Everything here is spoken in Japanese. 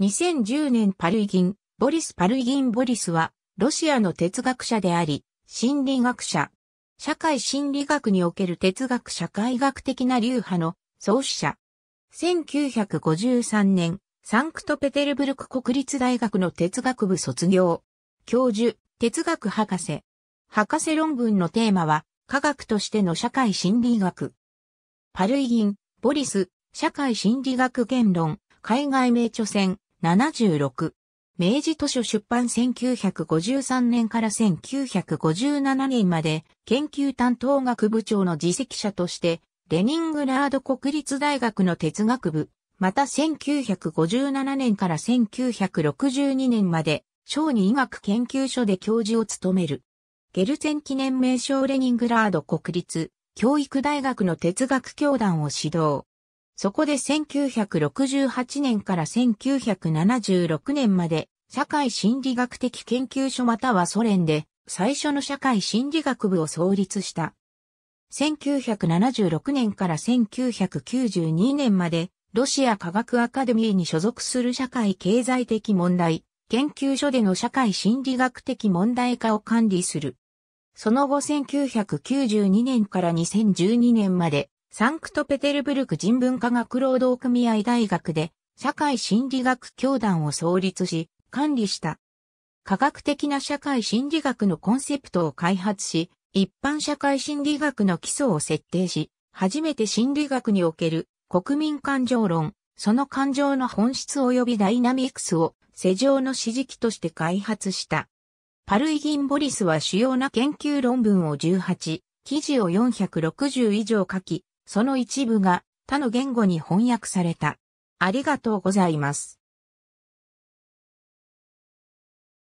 2010年パルイギン、ボリス・パルイギン・ボリスは、ロシアの哲学者であり、心理学者。社会心理学における哲学社会学的な流派の創始者。1953年、サンクトペテルブルク国立大学の哲学部卒業。教授、哲学博士。博士論文のテーマは、科学としての社会心理学。パルイギン、ボリス、社会心理学言論、海外名著戦、76。明治図書出版1953年から1957年まで研究担当学部長の自責者としてレニングラード国立大学の哲学部、また1957年から1962年まで小児医学研究所で教授を務める。ゲルツェン記念名称レニングラード国立教育大学の哲学教団を指導。そこで1968年から1976年まで社会心理学的研究所またはソ連で最初の社会心理学部を創立した。1976年から1992年までロシア科学アカデミーに所属する社会経済的問題研究所での社会心理学的問題化を管理する。その後1992年から2012年までサンクトペテルブルク人文科学労働組合大学で社会心理学教団を創立し、管理した。科学的な社会心理学のコンセプトを開発し、一般社会心理学の基礎を設定し、初めて心理学における国民感情論、その感情の本質及びダイナミクスを世上の指示器として開発した。パルイギン・ボリスは主要な研究論文を18、記事を460以上書き、その一部が他の言語に翻訳された。ありがとうございます。